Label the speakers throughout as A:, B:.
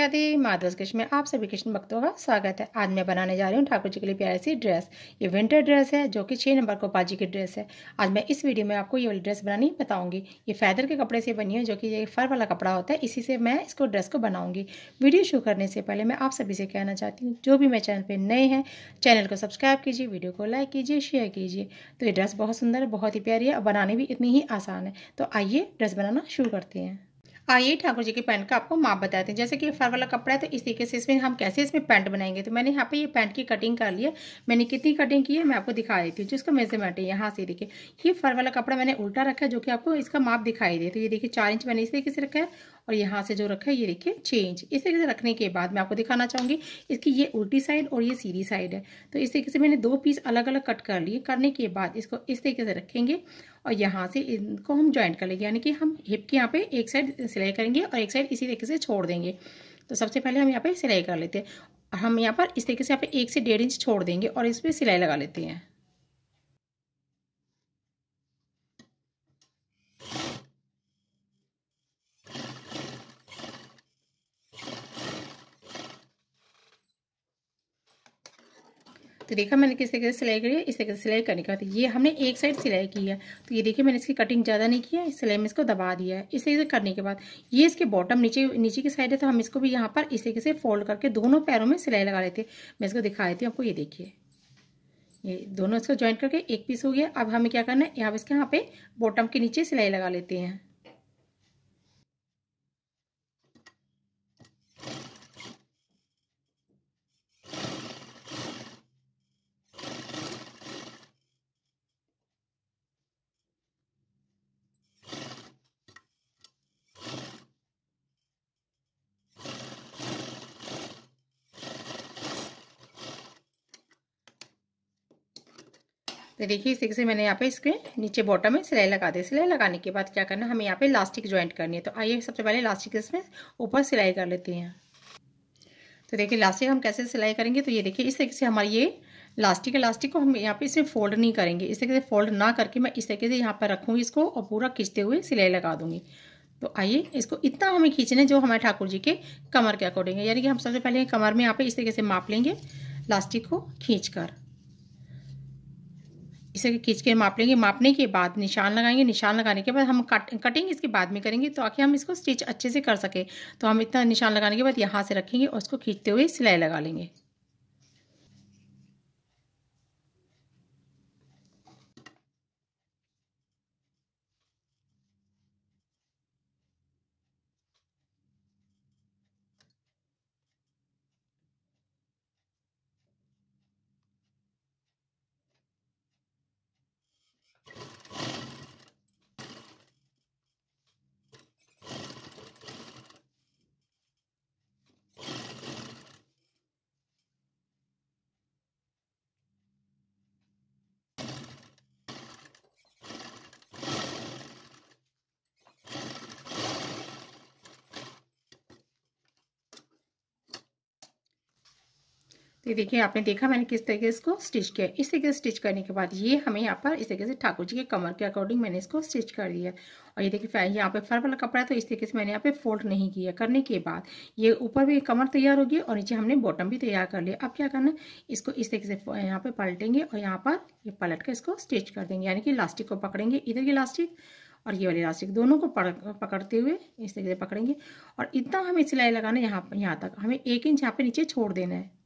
A: आदि माधव कृष्ण में आप सभी कृष्ण भक्तों का स्वागत है आज मैं बनाने जा रही हूँ ठाकुर जी के लिए प्यारी सी ड्रेस ये विंटर ड्रेस है जो कि छः नंबर को पाजी की ड्रेस है आज मैं इस वीडियो में आपको ये वाली ड्रेस बनानी बताऊंगी ये फैदर के कपड़े से बनी है जो कि ये फर वाला कपड़ा होता है इसी से मैं इसको ड्रेस को बनाऊंगी वीडियो शुरू करने से पहले मैं आप सभी से कहना चाहती हूँ जो भी मेरे चैनल पर नए हैं चैनल को सब्सक्राइब कीजिए वीडियो को लाइक कीजिए शेयर कीजिए तो ये ड्रेस बहुत सुंदर है बहुत ही प्यारी है और बनाने भी इतनी ही आसान है तो आइए ड्रेस बनाना शुरू करते हैं आइए हाँ, ठाकुर जी के पैंट का आपको माप बताते हैं जैसे कि फर वाला कपड़ा है तो इस तरीके से इसमें हम कैसे इसमें पैंट बनाएंगे तो मैंने यहाँ पे ये पैंट की कटिंग कर लिया मैंने कितनी कटिंग की है मैं आपको दिखा देती हूँ जिसका मेजरमेंट है यहाँ से देखिए ये फर वाला कपड़ा मैंने उल्टा रखा है जो कि आपको इसका माप दिखाई दे तो ये देखिए चार इंच मैंने इस तरीके से रखा है और यहाँ से जो रखा है ये देखिए चेंज इस तरीके से रखने के बाद मैं आपको दिखाना चाहूँगी इसकी ये उल्टी साइड और ये सीधी साइड है तो इस तरीके से मैंने दो पीस अलग अलग कट कर लिए करने के बाद इसको इस तरीके से रखेंगे और यहाँ से इनको हम ज्वाइंट कर लेंगे यानी कि हम हिप के यहाँ पे एक साइड सिलाई करेंगे और एक साइड इसी तरीके से छोड़ देंगे तो सबसे पहले हम यहाँ पे सिलाई कर लेते हैं हम यहाँ पर इस तरीके से यहाँ पे एक से डेढ़ इंच छोड़ देंगे और इस पर सिलाई लगा लेते हैं तो देखा मैंने किस तरीके से सिलाई करी है इस तरीके से सिलाई करने के बाद ये हमने एक साइड सिलाई की है तो ये देखिए मैंने इसकी कटिंग ज़्यादा नहीं की है इस सिलाई में इसको दबा दिया है इस तरीके से करने के बाद ये इसके बॉटम नीचे नीचे की साइड है तो हम इसको भी यहाँ पर इस तरीके से फोल्ड करके दोनों पैरों में सिलाई लगा लेते हैं मैं इसको दिखा देती हूँ आपको ये देखिए ये दोनों इसको ज्वाइन करके एक पीस हो गया अब हमें क्या करना है यहाँ इसके यहाँ पे बॉटम के नीचे सिलाई लगा लेते हैं तो देखिए इस तरीके से मैंने यहाँ पे इसके नीचे बॉटम में सिलाई लगा दी सिलाई लगाने के बाद क्या करना हमें यहाँ पे लास्टिक ज्वाइंट करनी है तो आइए सबसे पहले लास्टिक इसमें ऊपर सिलाई कर लेते हैं तो देखिए लास्टिक हम कैसे सिलाई करेंगे तो ये देखिए इस तरीके से हमारी ये लास्टिक लास्टिक को हम यहाँ पे इसमें फोल्ड नहीं करेंगे इस तरीके से फोल्ड ना करके मैं इस तरीके से यहाँ पर रखूँगी इसको और पूरा खींचते हुए सिलाई लगा दूंगी तो आइए इसको इतना हमें खींचना है जो हमारे ठाकुर जी के कमर के अकॉर्डिंग है यानी कि हम सबसे पहले कमर में यहाँ पे इस तरीके से माप लेंगे लास्टिक को खींच कर इसे खींच के माप लेंगे मापने के बाद निशान लगाएंगे निशान लगाने के बाद हम कट कटिंग इसके बाद में करेंगे तो आखिर हम इसको स्टिच अच्छे से कर सकें तो हम इतना निशान लगाने के बाद यहाँ से रखेंगे और उसको खींचते हुए सिलाई लगा लेंगे ये देखिए आपने देखा मैंने किस तरीके से इसको स्टिच किया इस तरीके से स्टिच करने के बाद ये हमें यहाँ पर इस तरीके से ठाकुर जी के कमर के अकॉर्डिंग मैंने इसको स्टिच कर दिया और ये देखिए यहाँ पे फर वाला कपड़ा है तो इस तरीके से मैंने यहाँ पे फोल्ड नहीं किया करने के बाद ये ऊपर भी कमर तैयार होगी और नीचे हमने बॉटम भी तैयार कर लिया अब क्या करना है इसको इस तरीके से यहाँ पे पलटेंगे और यहाँ पर ये पलट कर इसको स्टिच कर देंगे यानी कि इलास्टिक को पकड़ेंगे इधर की इलास्टिक और ये वाली इलास्टिक दोनों को पकड़ते हुए इस तरीके से पकड़ेंगे और इतना हमें सिलाई लगाना यहाँ पर यहाँ तक हमें एक इंच यहाँ पे नीचे छोड़ देना है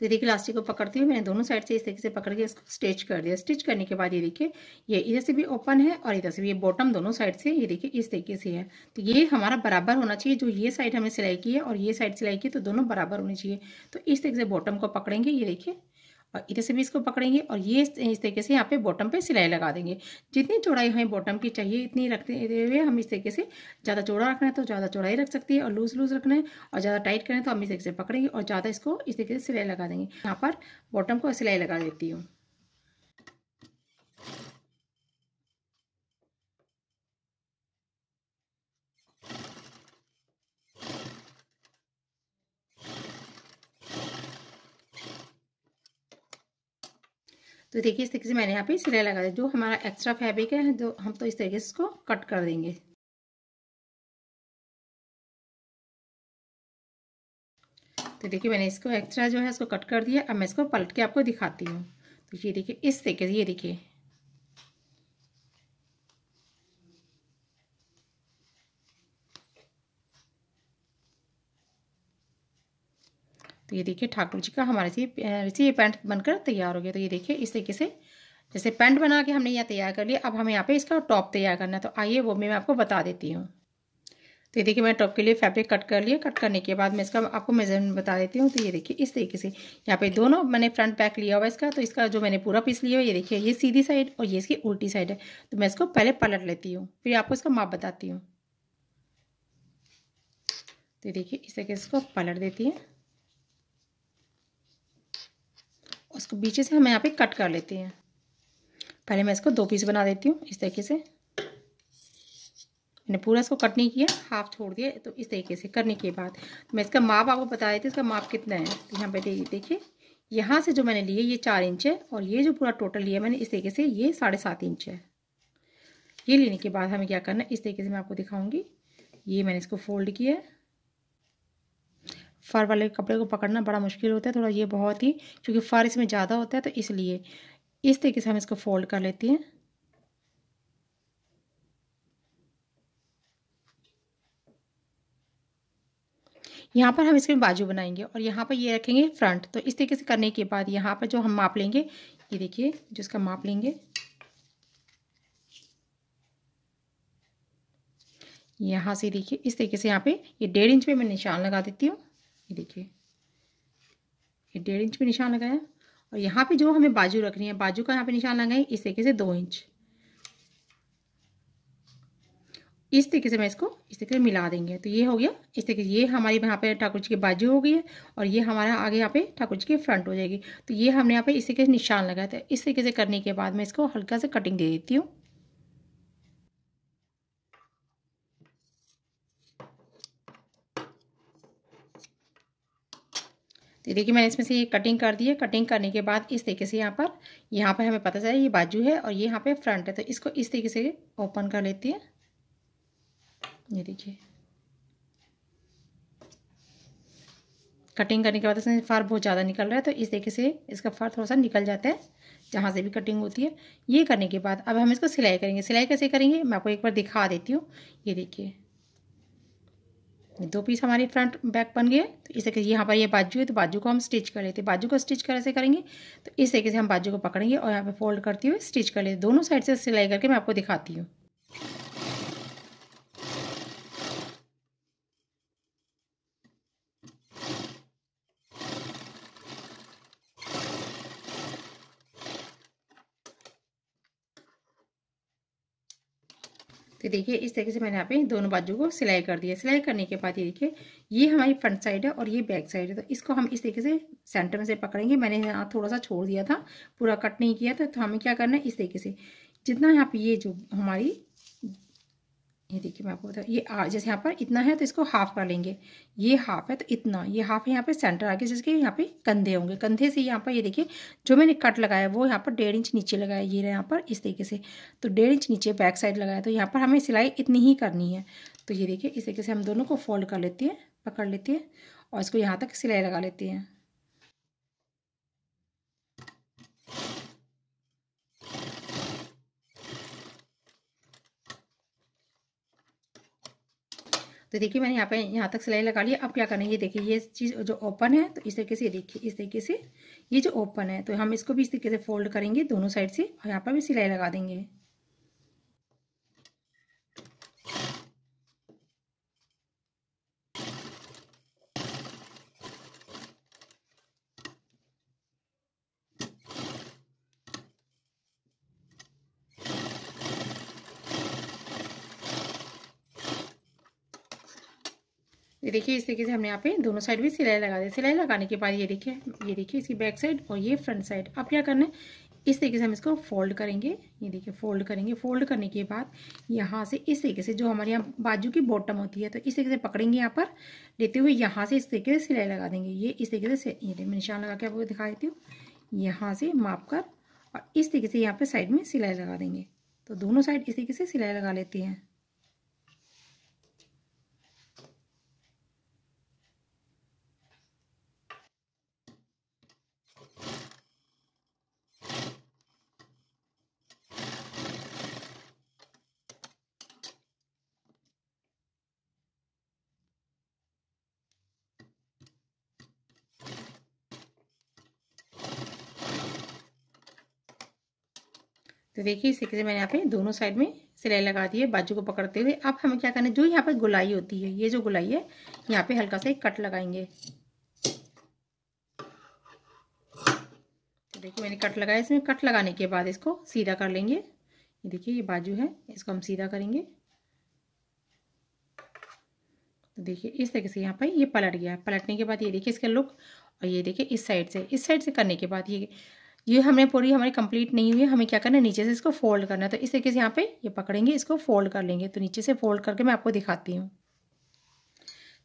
A: तो देखिए लास्टिक को पकड़ती हूँ मैंने दोनों साइड से इस तरीके से पकड़ के इसको स्टिच कर दिया स्टिच करने के बाद ये देखिए ये इधर से भी ओपन है और इधर से भी ये बॉटम दोनों साइड से ये देखिए इस तरीके से है तो ये हमारा बराबर होना चाहिए जो ये साइड हमने सिलाई की है और ये साइड सिलाई की तो दोनों बराबर होनी चाहिए तो इस तरीके से बॉटम को पकड़ेंगे ये देखिए और इधर से भी इसको पकड़ेंगे और ये इस तरीके से यहाँ पे बॉटम पे सिलाई लगा देंगे जितनी चौड़ाई हमें बॉटम की चाहिए इतनी रखते हुए हम इस तरीके से ज़्यादा चौड़ा रखना है तो ज़्यादा चौड़ाई रख सकती है और लूज लूज रखना है और ज़्यादा टाइट करना है तो हम इस तरीके से पकड़ेंगे और ज़्यादा इसको इस तरीके से सिलाई लगा देंगे यहाँ पर बॉटम को सिलाई लगा देती हूँ तो देखिए इस तरीके से मैंने यहाँ पे सिलाई लगा दी जो हमारा एक्स्ट्रा फैब्रिक है जो हम तो इस तरीके से इसको कट कर देंगे तो देखिए मैंने इसको एक्स्ट्रा जो है इसको कट कर दिया अब मैं इसको पलट के आपको दिखाती हूँ तो ये देखिए इस तरीके से ये देखिए तो ये देखिए ठाकुर जी का हमारे से ये पैंट बनकर तैयार हो गया तो ये देखिए इस तरीके से जैसे पैंट बना के हमने यहाँ तैयार कर लिया अब हमें यहाँ पे इसका टॉप तैयार करना है तो आइए वो मैं आपको बता देती हूँ तो ये देखिए मैं टॉप के लिए फैब्रिक कट कर लिया कट करने के बाद मैं इसका आपको मेजरमेंट बता देती हूँ तो ये देखिए इस तरीके से यहाँ पे दोनों मैंने फ्रंट पैक लिया हुआ इसका तो इसका जो मैंने पूरा पीस लिया हुआ ये देखिए ये सीधी साइड और ये इसकी उल्टी साइड है तो मैं इसको पहले पलट लेती हूँ फिर आपको इसका माप बताती हूँ तो देखिए इस तरीके से इसको पलट देती है उसको बीच से हम यहाँ पे कट कर लेते हैं पहले मैं इसको दो पीस बना देती हूँ इस तरीके से मैंने पूरा इसको कट नहीं किया हाफ छोड़ दिया तो इस तरीके से करने के बाद तो मैं इसका माप आपको बता देती हूँ इसका माप कितना है तो यहाँ पे देखिए यहाँ से जो मैंने लिए ये चार इंच है और ये जो पूरा टोटल लिया मैंने इस तरीके से ये साढ़े सात इंच है ये लेने के बाद हमें क्या करना है इस तरीके से मैं आपको दिखाऊंगी ये मैंने इसको फोल्ड किया है फ़र वाले कपड़े को पकड़ना बड़ा मुश्किल होता है थोड़ा ये बहुत ही क्योंकि फ़र इसमें ज़्यादा होता है तो इसलिए इस तरीके से हम इसको फोल्ड कर लेते हैं यहाँ पर हम इसमें बाजू बनाएंगे और यहाँ पर ये रखेंगे फ्रंट तो इस तरीके से करने के बाद यहाँ पर जो हम माप लेंगे ये देखिए जो इसका माप लेंगे यहाँ से देखिए इस तरीके से यहाँ पे ये डेढ़ इंच पे मैं निशान लगा देती हूँ ये देखिए ये डेढ़ इंच पे निशान लगाया और यहाँ पे जो हमें बाजू रखनी है बाजू का यहाँ पे निशान लगाए इस तरीके से दो इंच इस तरीके से मैं इसको इस तरीके से मिला देंगे तो ये हो गया इस तरीके से ये हमारी यहाँ पे ठाकुर जी की बाजू हो गई है और ये हमारा आगे यहाँ पे ठाकुर जी की फ्रंट हो जाएगी तो ये हमने यहाँ पे इस तरीके से निशान लगाया था इस तरीके से करने के बाद मैं इसको हल्का से कटिंग दे देती हूँ तो देखिए मैंने इसमें से ये कटिंग कर दी है कटिंग करने के बाद इस तरीके से यहाँ पर यहाँ पर हमें पता चला ये बाजू है और ये यहाँ पे फ्रंट है तो इसको इस तरीके से ओपन कर लेती है ये देखिए कटिंग करने के बाद इसमें फार बहुत ज़्यादा निकल रहा है तो इस तरीके से इसका फर थोड़ा सा निकल जाता है जहाँ से भी कटिंग होती है ये करने के बाद अब हम इसको सिलाई करेंगे सिलाई कैसे करेंगे मैं आपको एक बार दिखा देती हूँ ये देखिए दो पीस हमारे फ्रंट बैक बन गए तो इस तरीके से यहाँ पर ये बाजू है तो बाजू को हम स्टिच कर लेते हैं बाजू को स्टिच कैसे करेंगे तो इस तरीके से हम बाजू को पकड़ेंगे और यहाँ पे फोल्ड करते हुए स्टिच कर लेते दोनों साइड से सिलाई करके मैं आपको दिखाती हूँ तो देखिए इस तरीके से मैंने यहाँ पे दोनों बाजू को सिलाई कर दिया सिलाई करने के बाद ये देखिए ये हमारी फ्रंट साइड है और ये बैक साइड है तो इसको हम इस तरीके से सेंटर में से पकड़ेंगे मैंने यहाँ थोड़ा सा छोड़ दिया था पूरा कट नहीं किया था तो हमें क्या करना है इस तरीके से जितना यहाँ पे ये जो हमारी ये देखिए मैं आपको बता ये आ, जैसे यहाँ पर इतना है तो इसको हाफ कर लेंगे ये हाफ है तो इतना ये हाफ यहाँ पे सेंटर आ जैसे जिसके यहाँ पे कंधे होंगे कंधे से यहाँ पर ये देखिए जो मैंने कट लगाया वो यहाँ पर डेढ़ इंच नीचे लगाया ये रहा यहाँ पर इस तरीके से तो डेढ़ इंच नीचे बैक साइड लगाया तो यहाँ पर हमें सिलाई इतनी ही करनी है तो ये देखिए इस तरीके से हम दोनों को फोल्ड कर लेते हैं पकड़ लेते हैं और इसको यहाँ तक सिलाई लगा लेते हैं तो देखिए मैंने यहाँ पे यहाँ तक सिलाई लगा लिया अब क्या करना है ये देखिए ये चीज़ जो ओपन है तो इस तरीके से देखिए इस तरीके से ये जो ओपन है तो हम इसको भी इस तरीके से फोल्ड करेंगे दोनों साइड से और यहाँ पर भी सिलाई लगा देंगे देखिए इस तरीके से हमने यहाँ पे दोनों साइड भी सिलाई लगा दी सिलाई लगाने के बाद ये देखिए ये देखिए इसकी बैक साइड और ये फ्रंट साइड अब क्या करना है इस तरीके से हम इसको फोल्ड करेंगे ये देखिए फोल्ड करेंगे फोल्ड करने के बाद यहाँ से इस तरीके से जो हमारे यहाँ बाजू की बॉटम होती है तो इस तरीके से पकड़ेंगे यहाँ पर लेते हुए यहाँ से इस तरीके से सिलाई लगा देंगे ये इस तरीके से ये मैं निशान लगा के आपको दिखा देती हूँ यहाँ से माप कर और इस तरीके से यहाँ पर साइड में सिलाई लगा देंगे तो दोनों साइड इस तरीके से सिलाई लगा लेती हैं तो देखिए इस तरीके से मैंने यहाँ पे दोनों साइड में सिलाई लगा दी है बाजू को पकड़ते हुए अब हमें क्या करना है जो यहाँ पे गुलाई होती है ये जो गुलाई है यहाँ पे हल्का सा एक कट लगाएंगे तो देखिए मैंने कट लगाया इसमें कट लगाने के बाद इसको सीधा कर लेंगे ये देखिए ये बाजू है इसको हम सीधा करेंगे तो देखिए इस तरीके से यहाँ पर ये पलट गया पलटने के बाद ये देखिए इसका लुक और ये देखिए इस साइड से इस साइड से करने के बाद ये ये हमने पूरी हमारी कंप्लीट नहीं हुई है हमें क्या करना है नीचे से इसको फोल्ड करना है तो इस तरीके से यहाँ पे ये पकड़ेंगे इसको फोल्ड कर लेंगे तो नीचे से फोल्ड करके मैं आपको दिखाती हूँ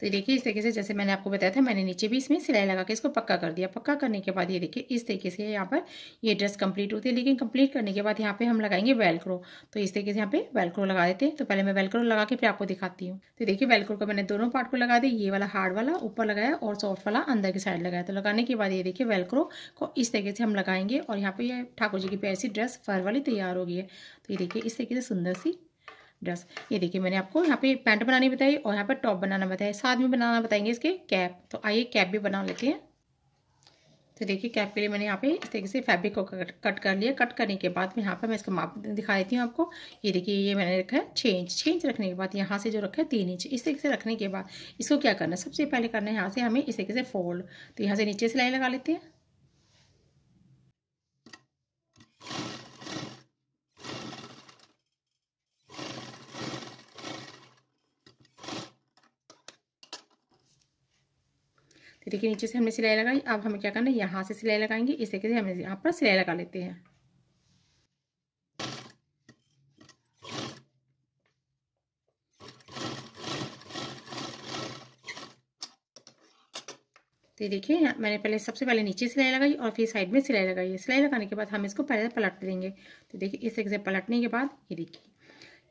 A: तो देखिए इस तरीके से जैसे मैंने आपको बताया था मैंने नीचे भी इसमें सिलाई लगा के इसको पक्का कर दिया पक्का करने के बाद ये देखिए इस तरीके से यहाँ पर ये ड्रेस कंप्लीट होती है लेकिन कंप्लीट करने के बाद यहाँ पे हम लगाएंगे वेलक्रो तो इस तरीके से यहाँ पे वेलक्रो लगा देते हैं तो पहले मैं वेलक्रो लगा के फिर आपको दिखाती हूँ तो देखिए वेलक्रो को मैंने दोनों पार्ट को लगा दिया ये वाला हार्ड वाला ऊपर लगाया और सॉफ्ट वाला अंदर की साइड लगाया तो लगाने के बाद ये देखिए वेलक्रो को इस तरीके से हम लगाएंगे और यहाँ पे ये ठाकुर जी की प्यासी ड्रेस फर वाली तैयार हो गई है तो ये देखिए इस तरीके से सुंदर सी ड्रेस ये देखिए मैंने आपको यहाँ पे पैंट बनानी बताई और यहाँ पे टॉप बनाना बताया साथ में बनाना बताएंगे इसके कैप तो आइए कैप भी बना लेते हैं तो देखिए कैप के लिए मैंने यहाँ पे इस तरीके से फैब्रिक को कट कर लिया कट करने के बाद में यहाँ पे मैं इसका माप दिखा देती हूँ आपको ये देखिए ये मैंने रखा है छः इंच छः इंच रखने के बाद यहाँ से जो रखा है तीन इंच इस तरीके से रखने के बाद इसको क्या करना है सबसे पहले करना है यहाँ से हमें इस तरीके से फोल्ड तो यहाँ से नीचे सिलाई लगा लेते हैं देखिए नीचे से हमने सिलाई लगाई अब हमें क्या करना है यहाँ से सिलाई लगाएंगे इस तरीके से हम यहाँ पर सिलाई लगा लेते हैं तो देखिए मैंने पहले सबसे पहले नीचे सिलाई लगाई और फिर साइड में सिलाई लगाई है सिलाई लगाने के बाद हम इसको पहले पलट देंगे तो देखिए इस तरीके से पलटने के बाद ये देखिए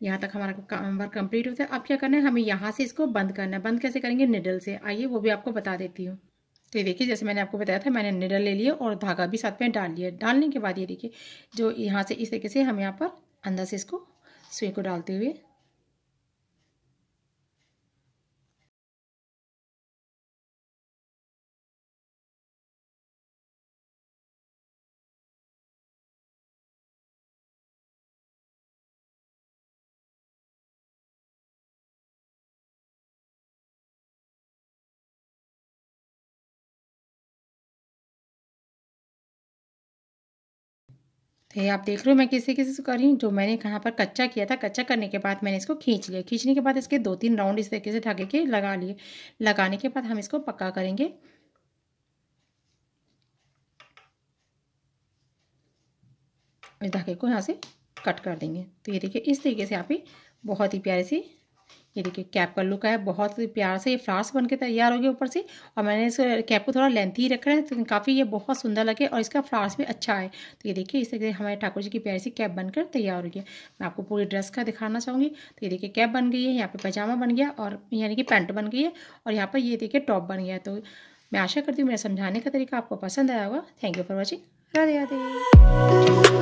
A: यहाँ तक हमारा काम वर्क कंप्लीट होता है अब क्या करना है हमें यहाँ से इसको बंद करना है बंद कैसे करेंगे निडल से आइए वो भी आपको बता देती हूँ तो ये देखिए जैसे मैंने आपको बताया था मैंने निडल ले लिए और धागा भी साथ में डाल लिया डालने के बाद ये देखिए जो यहाँ से इस तरीके से हम यहाँ पर अंदर से इसको सुई को डालते हुए तो ये आप देख रहे हो मैं किसी किसी से कर रही हूँ जो मैंने कहाँ पर कच्चा किया था कच्चा करने के बाद मैंने इसको खींच लिया खींचने के बाद इसके दो तीन राउंड इस तरीके से धागे के लगा लिए लगाने के बाद हम इसको पक्का करेंगे इस धागे को यहाँ से कट कर देंगे तो ये देखिए इस तरीके से आप बहुत ही प्यारी सी ये देखिए कैप का लुक आया बहुत प्यार से ये फ्लावर्स बनके तैयार हो गए ऊपर से और मैंने इस कैप को थोड़ा लेंथ ही रखा है तो काफ़ी ये बहुत सुंदर लगे और इसका फ्लावर्स भी अच्छा है तो ये देखिए इस तरह से हमारे ठाकुर जी की प्यारी सी कैप बनकर तैयार हो गया मैं आपको पूरी ड्रेस का दिखाना चाहूँगी तो ये देखिए कैप बन गई है यहाँ पर पैजामा बन गया और यानी कि पैंट बन गई है और यहाँ पर ये देखिए टॉप बन गया तो मैं आशा करती हूँ मेरा समझाने का तरीका आपको पसंद आया होगा thank you for watching Radhe Radhe